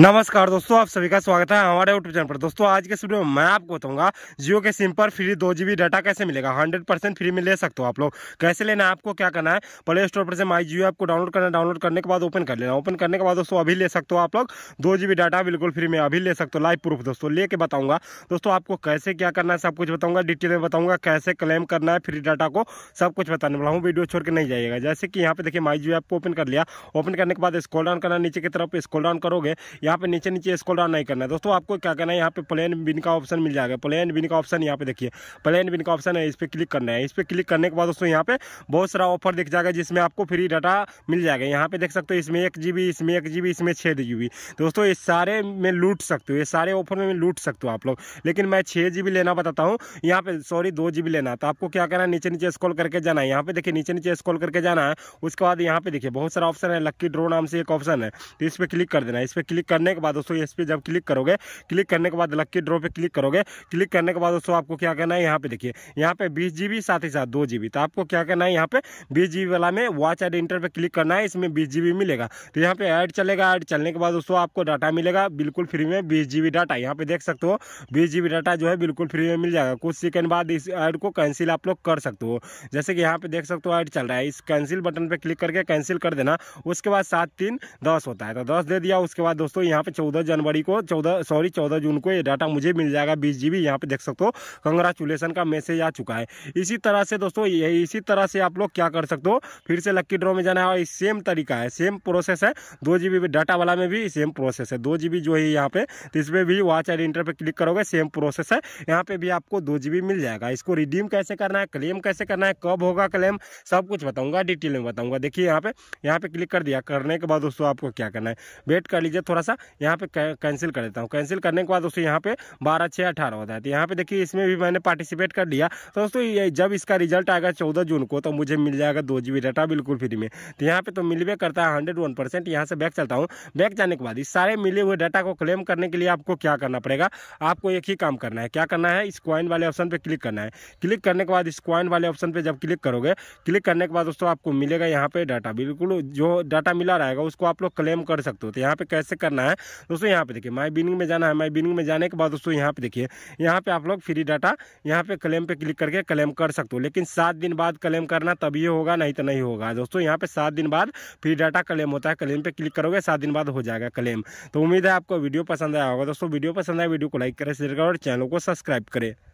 नमस्कार दोस्तों आप सभी का स्वागत है हमारे यूट्यूब चैनल पर दोस्तों आज के वीडियो में मैं आपको बताऊंगा जियो के सिम पर फ्री दो जीबी डाटा कैसे मिलेगा 100 परसेंट फ्री में ले सकते हो आप लोग कैसे लेना है आपको क्या करना है प्ले स्टोर पर से माई जियो ऐप को डाउनलोड करना डाउनलोड करने के बाद ओपन कर लेना ओपन करने के बाद दोस्तों अभी ले सकते हो आप लोग दो डाटा बिल्कुल फ्री में अभी ले सकते हो लाइव प्रूफ दोस्तों लेके बताऊंगा दोस्तों आपको कैसे क्या करना है सब कुछ बताऊंगा डिटेल में बताऊंगा कैसे क्लेम करना है फ्री डाटा को सब कुछ बताने वाला हूँ वीडियो छोड़ के नहीं जाइएगा जैसे कि यहाँ पे देखिए माई जियो ऐप को ओपन कर लिया ओपन करने के बाद स्कॉल डाउन करना नीचे की तरफ स्कॉल डाउन करोगे यहाँ पे नीचे नीचे स्क्रॉल डाउन नहीं करना है दोस्तों आपको क्या करना है यहाँ पे प्लेन बिन का ऑप्शन मिल जाएगा प्लेन बिन का ऑप्शन यहाँ पे देखिए प्लेन बिन का ऑप्शन है इस पर क्लिक करना है इस पर क्लिक करने के बाद दोस्तों यहाँ पे बहुत सारा ऑफर दिख जाएगा जिसमें आपको फ्री डाटा मिल जाएगा यहाँ पे देख सकते हो इसमें एक जी इसमें एक जी इसमें छः जी दोस्तों ये सारे में लूट सकते हो ये सारे ऑफर में लूट सकते हो आप लोग लेकिन मैं छः जी लेना बताता हूँ यहाँ पे सॉरी दो जी लेना तो आपको क्या करना है नीचे नीचे स्कॉल करके जाना है यहाँ पे देखिए नीचे नीचे स्कॉल करके जाना है उसके बाद यहाँ पे देखिए बहुत सारा ऑप्शन है लक्की ड्रो नाम से एक ऑप्शन है तो इस पर क्लिक कर देना है इस पर क्लिक कर करने के बाद दोस्तों इस पर जब क्लिक करोगे क्लिक करने के बाद लक्की ड्रॉ पे क्लिक करोगे क्लिक करने के बाद दोस्तों आपको क्या करना है यहाँ पे देखिए यहाँ पे बीस साथ ही साथ दो जीबी तो आपको क्या करना है यहाँ पे बीस जीबी वाला में वॉच एड इंटर पे क्लिक करना है इसमें बीस जी मिलेगा तो यहाँ पे ऐड चलेगा ऐड चलने के बाद दोस्तों आपको डाटा मिलेगा बिल्कुल फ्री में बीस जीबी डाटा यहाँ पे देख सकते हो बीस जीबी डाटा जो है बिल्कुल फ्री में मिल जाएगा कुछ सेकंड बाद इस ऐड को कैंसिल आप लोग कर सकते हो जैसे कि यहाँ पे देख सकते हो ऐड चल रहा है इस कैंसिल बटन पर क्लिक करके कैंसिल कर देना उसके बाद सात तीन दस होता है तो दस दे दिया उसके बाद दोस्तों दोस्तों यहाँ पे चौदह जनवरी को चौदह सॉरी चौदह जून को ये डाटा मुझे मिल जाएगा बीस जी बी यहाँ पे देख सकते हो कंग्रेचुलेसन का मैसेज आ चुका है इसी तरह से दोस्तों ये इसी तरह से आप लोग क्या कर सकते हो फिर से लक्की ड्रॉ में जाना है और सेम तरीका है सेम प्रोसेस है दो जी डाटा वाला में भी सेम प्रोसेस है दो जी जो है यहाँ पे तो इसमें भी वाच इंटर पर क्लिक करोगे सेम प्रोसेस है यहाँ पे भी आपको दो जी मिल जाएगा इसको रिडीम कैसे करना है क्लेम कैसे करना है कब होगा क्लेम सब कुछ बताऊंगा डिटेल में बताऊंगा देखिए यहाँ पे यहाँ पे क्लिक कर दिया करने के बाद दोस्तों आपको क्या करना है वेट कर लीजिए थोड़ा सा सा यहाँ पे कैंसिल कर देता हूँ कैंसिल करने के बाद दोस्तों यहाँ पे बारह छः अठारह होता है तो यहाँ पे देखिए इसमें भी मैंने पार्टिसिपेट कर लिया तो दोस्तों जब इसका रिजल्ट आएगा चौदह जून को तो मुझे मिल जाएगा दो जी डाटा बिल्कुल फ्री में तो यहाँ पे तो मिलवे करता है हंड्रेड वन परसेंट यहाँ से बैक चलता हूँ बैक जाने के बाद इस सारे मिले हुए डाटा को क्लेम करने के लिए आपको क्या करना पड़ेगा आपको एक ही काम करना है क्या करना है इस क्वाइन वाले ऑप्शन पर क्लिक करना है क्लिक करने के बाद इस क्वाइन वाले ऑप्शन पर जब क्लिक करोगे क्लिक करने के बाद दोस्तों आपको मिलेगा यहाँ पे डाटा बिल्कुल जो डाटा मिला रहेगा उसको आप लोग क्लेम कर सकते हो तो यहाँ पे कैसे करना करना है दोस्तों यहाँ पे देखिए माई बिनिंग में जाना है माई बिनिंग में जाने के बाद दोस्तों यहाँ पे देखिए यहाँ पे आप लोग फ्री डाटा यहाँ पे क्लेम पे क्लिक करके क्लेम कर सकते हो लेकिन सात दिन बाद क्लेम करना तभी होगा नहीं तो नहीं होगा दोस्तों यहाँ पे सात दिन बाद फ्री डाटा क्लेम होता है क्लेम पे क्लिक करोगे सात दिन बाद हो जाएगा क्लेम तो उम्मीद है आपको वीडियो पसंद आया होगा दोस्तों वीडियो पसंद आया वीडियो को लाइक करें शेयर करें और चैनल को सब्सक्राइब करें